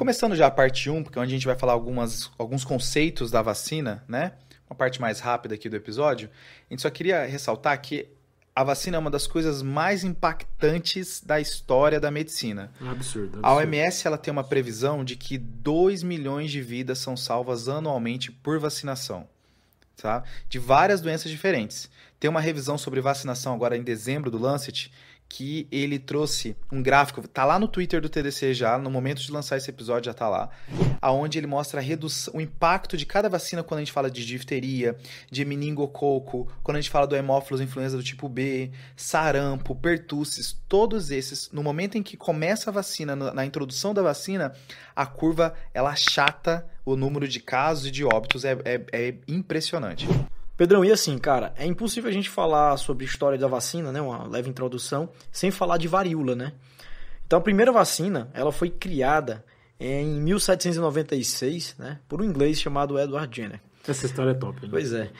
Começando já a parte 1, porque é onde a gente vai falar algumas, alguns conceitos da vacina, né? Uma parte mais rápida aqui do episódio. A gente só queria ressaltar que a vacina é uma das coisas mais impactantes da história da medicina. É absurdo, é absurdo. A OMS ela tem uma previsão de que 2 milhões de vidas são salvas anualmente por vacinação, tá? De várias doenças diferentes. Tem uma revisão sobre vacinação agora em dezembro do Lancet que ele trouxe um gráfico, tá lá no Twitter do TDC já, no momento de lançar esse episódio já tá lá, aonde ele mostra redução, o impacto de cada vacina quando a gente fala de difteria, de meningococo, quando a gente fala do hemófilos influenza do tipo B, sarampo, pertussis, todos esses, no momento em que começa a vacina, na introdução da vacina, a curva ela chata o número de casos e de óbitos é, é, é impressionante. Pedrão, e assim, cara, é impossível a gente falar sobre história da vacina, né, uma leve introdução, sem falar de varíola, né? Então, a primeira vacina, ela foi criada em 1796, né, por um inglês chamado Edward Jenner. Essa história é top. Né? Pois é.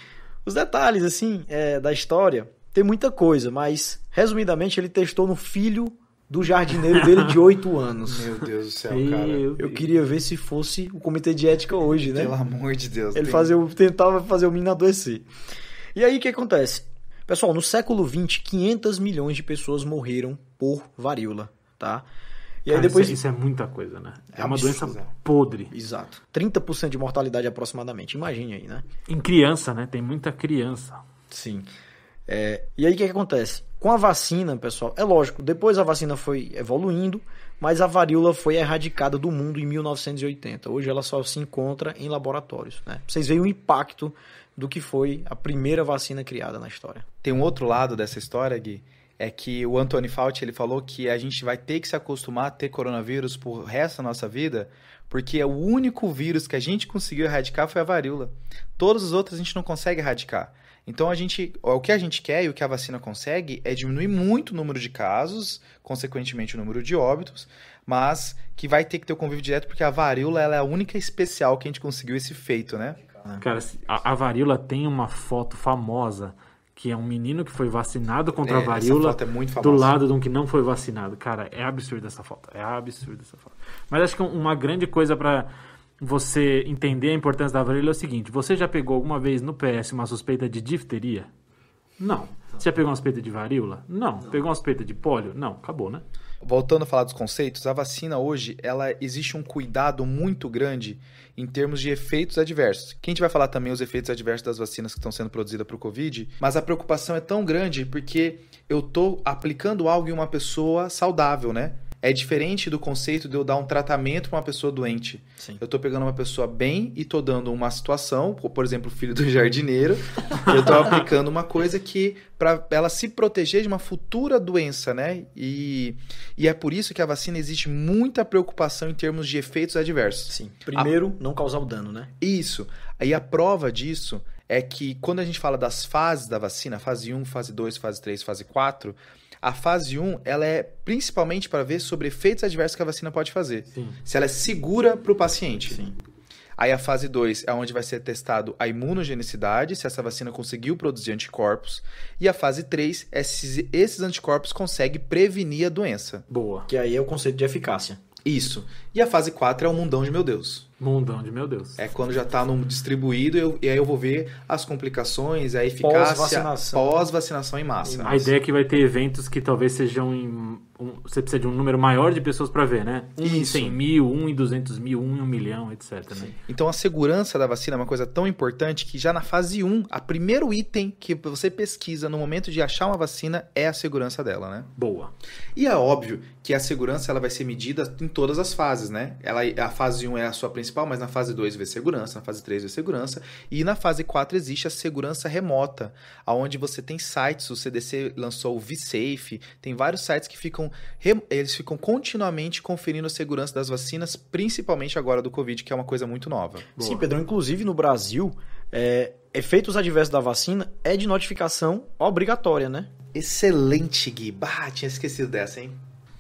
Os detalhes, assim, é, da história, tem muita coisa, mas, resumidamente, ele testou no filho do jardineiro dele de 8 anos. Meu Deus do céu, cara. Eu, eu queria ver se fosse o comitê de ética hoje, né? Pelo amor de Deus. Ele tem... fazia, tentava fazer o menino adoecer. E aí o que acontece? Pessoal, no século XX, 500 milhões de pessoas morreram por varíola, tá? E cara, aí depois... isso, é, isso é muita coisa, né? É, é uma absurdo. doença podre. Exato. 30% de mortalidade aproximadamente, imagine aí, né? Em criança, né? Tem muita criança. Sim. É... E aí o que acontece? Com a vacina, pessoal, é lógico, depois a vacina foi evoluindo, mas a varíola foi erradicada do mundo em 1980. Hoje ela só se encontra em laboratórios. Né? Vocês veem o impacto do que foi a primeira vacina criada na história. Tem um outro lado dessa história, Gui, é que o Anthony Fauci ele falou que a gente vai ter que se acostumar a ter coronavírus por resto da nossa vida, porque o único vírus que a gente conseguiu erradicar foi a varíola. Todos os outros a gente não consegue erradicar. Então a gente, o que a gente quer e o que a vacina consegue é diminuir muito o número de casos, consequentemente o número de óbitos, mas que vai ter que ter o convívio direto porque a varíola é a única especial que a gente conseguiu esse feito, né? Cara, a, a varíola tem uma foto famosa que é um menino que foi vacinado contra é, a varíola é do lado de um que não foi vacinado. Cara, é absurdo essa foto. É absurdo essa foto. Mas acho que uma grande coisa para você entender a importância da varíola é o seguinte: você já pegou alguma vez no PS uma suspeita de difteria? Não. Você já pegou uma suspeita de varíola? Não. Não. Pegou uma suspeita de pólio? Não. Acabou, né? Voltando a falar dos conceitos, a vacina hoje, ela existe um cuidado muito grande em termos de efeitos adversos. Que a gente vai falar também os efeitos adversos das vacinas que estão sendo produzidas para o Covid, mas a preocupação é tão grande porque eu estou aplicando algo em uma pessoa saudável, né? É diferente do conceito de eu dar um tratamento para uma pessoa doente. Sim. Eu estou pegando uma pessoa bem e estou dando uma situação, por exemplo, o filho do jardineiro, eu estou aplicando uma coisa que para ela se proteger de uma futura doença, né? E, e é por isso que a vacina existe muita preocupação em termos de efeitos adversos. Sim. Primeiro, a... não causar o dano, né? Isso. Aí a prova disso é que quando a gente fala das fases da vacina, fase 1, fase 2, fase 3, fase 4, a fase 1, ela é principalmente para ver sobre efeitos adversos que a vacina pode fazer. Sim. Se ela é segura para o paciente. Sim. Aí a fase 2 é onde vai ser testado a imunogenicidade, se essa vacina conseguiu produzir anticorpos. E a fase 3 é se esses anticorpos conseguem prevenir a doença. Boa. Que aí é o conceito de eficácia. Isso. E a fase 4 é o mundão de meu Deus. Mundão de meu Deus. É quando já está no distribuído eu, e aí eu vou ver as complicações, a eficácia pós-vacinação pós -vacinação em massa. A ideia é que vai ter eventos que talvez sejam em. Um, você precisa de um número maior de pessoas para ver, né? Um Isso. em 100 mil, um em 200 mil, um em um milhão, etc. Né? Então a segurança da vacina é uma coisa tão importante que já na fase 1, a primeiro item que você pesquisa no momento de achar uma vacina é a segurança dela, né? Boa. E é óbvio que a segurança ela vai ser medida em todas as fases, né? Ela, a fase 1 é a sua principal principal, mas na fase 2 vê segurança, na fase 3 vê segurança, e na fase 4 existe a segurança remota, aonde você tem sites, o CDC lançou o VSafe, tem vários sites que ficam eles ficam continuamente conferindo a segurança das vacinas, principalmente agora do Covid, que é uma coisa muito nova. Boa. Sim, Pedro, inclusive no Brasil, é, efeitos adversos da vacina é de notificação obrigatória, né? Excelente, Gui. Bah, tinha esquecido dessa, hein?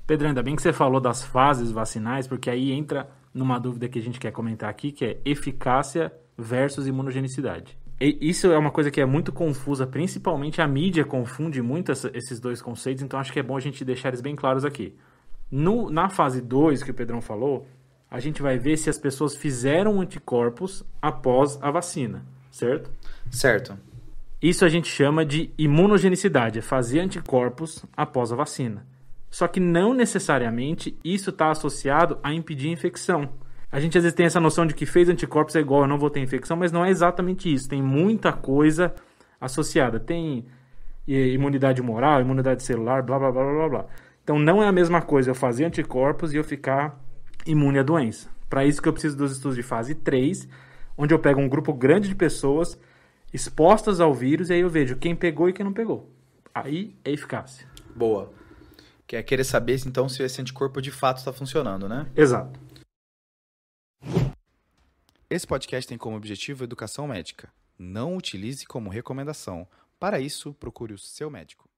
Pedro, ainda bem que você falou das fases vacinais, porque aí entra numa dúvida que a gente quer comentar aqui, que é eficácia versus imunogenicidade. E isso é uma coisa que é muito confusa, principalmente a mídia confunde muito essa, esses dois conceitos, então acho que é bom a gente deixar eles bem claros aqui. No, na fase 2 que o Pedrão falou, a gente vai ver se as pessoas fizeram anticorpos após a vacina, certo? Certo. Isso a gente chama de imunogenicidade, é fazer anticorpos após a vacina. Só que não necessariamente isso está associado a impedir a infecção. A gente às vezes tem essa noção de que fez anticorpos é igual, eu não vou ter infecção, mas não é exatamente isso. Tem muita coisa associada. Tem imunidade moral, imunidade celular, blá blá blá blá blá. Então não é a mesma coisa eu fazer anticorpos e eu ficar imune à doença. Para isso que eu preciso dos estudos de fase 3, onde eu pego um grupo grande de pessoas expostas ao vírus e aí eu vejo quem pegou e quem não pegou. Aí é eficácia. Boa. Que é querer saber, então, se esse anticorpo de fato está funcionando, né? Exato. Esse podcast tem como objetivo educação médica. Não utilize como recomendação. Para isso, procure o seu médico.